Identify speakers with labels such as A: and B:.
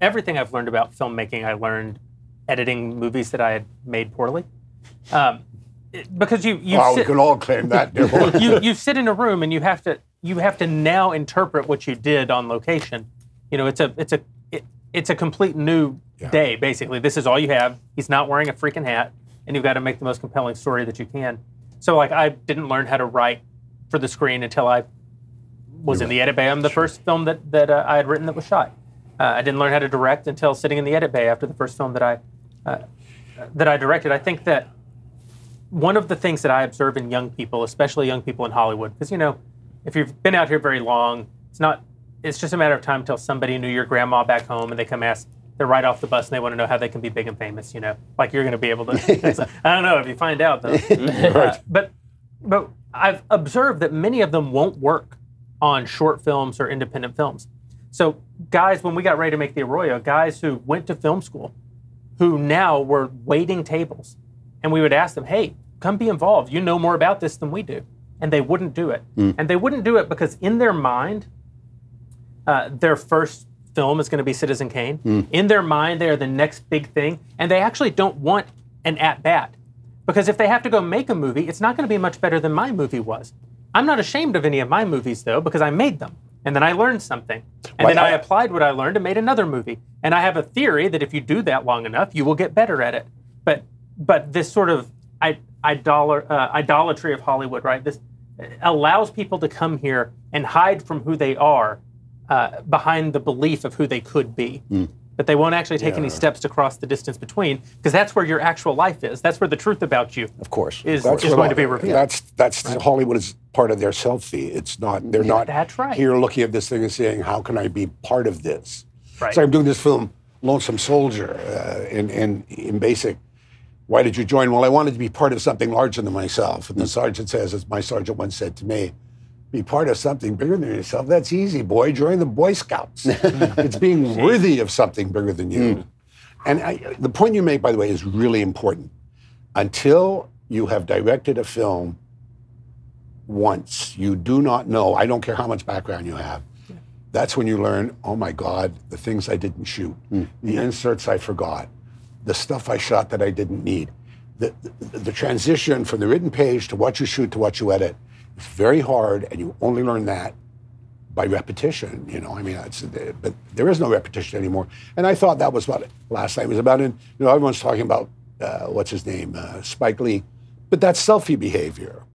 A: everything I've learned about filmmaking, I learned editing movies that I had made poorly. Um, because you, you well, sit, we can all claim that. you, you sit in a room and you have to you have to now interpret what you did on location. You know, it's a it's a it, it's a complete new yeah. day. Basically, this is all you have. He's not wearing a freaking hat, and you've got to make the most compelling story that you can. So, like, I didn't learn how to write for the screen until I was you in the edit bay on the sure. first film that that uh, I had written that was shot. Uh, I didn't learn how to direct until sitting in the edit bay after the first film that I uh, that I directed. I think that one of the things that I observe in young people, especially young people in Hollywood, because you know, if you've been out here very long, it's not it's just a matter of time until somebody knew your grandma back home and they come ask they're right off the bus and they want to know how they can be big and famous, you know, like you're going to be able to. I don't know if you find out though. uh, but but I've observed that many of them won't work on short films or independent films. So, guys, when we got ready to make the Arroyo, guys who went to film school, who now were waiting tables, and we would ask them, hey, come be involved. You know more about this than we do. And they wouldn't do it. Mm. And they wouldn't do it because in their mind, uh, their first film is going to be Citizen Kane. Mm. In their mind, they are the next big thing. And they actually don't want an at bat. Because if they have to go make a movie, it's not going to be much better than my movie was. I'm not ashamed of any of my movies, though, because I made them and then I learned something. And then I applied what I learned and made another movie. And I have a theory that if you do that long enough, you will get better at it. But but this sort of idol- uh, idolatry of Hollywood, right? This allows people to come here and hide from who they are uh, behind the belief of who they could be. Mm. But they won't actually take yeah. any steps to cross the distance between, because that's where your actual life is. That's where the truth
B: about you, of course, is, is going to be revealed. That's that's right. Hollywood is part of their selfie. It's not they're not That's right. here looking at this thing and saying, "How can I be part of this?" Right. So I'm doing this film, Lonesome Soldier, uh, in, in in basic. Why did you join? Well, I wanted to be part of something larger than myself. And the mm. sergeant says, as my sergeant once said to me, be part of something bigger than yourself. That's easy, boy. Join the Boy Scouts. it's being worthy of something bigger than you. Mm. And I, the point you make, by the way, is really important. Until you have directed a film once. You do not know. I don't care how much background you have. That's when you learn, oh my God, the things I didn't shoot, mm. the inserts I forgot, the stuff I shot that I didn't need. The, the, the transition from the written page to what you shoot to what you edit is very hard, and you only learn that by repetition. You know, I mean, but there is no repetition anymore. And I thought that was what last night was about. And you know, everyone's talking about uh, what's his name, uh, Spike Lee, but that's selfie behavior.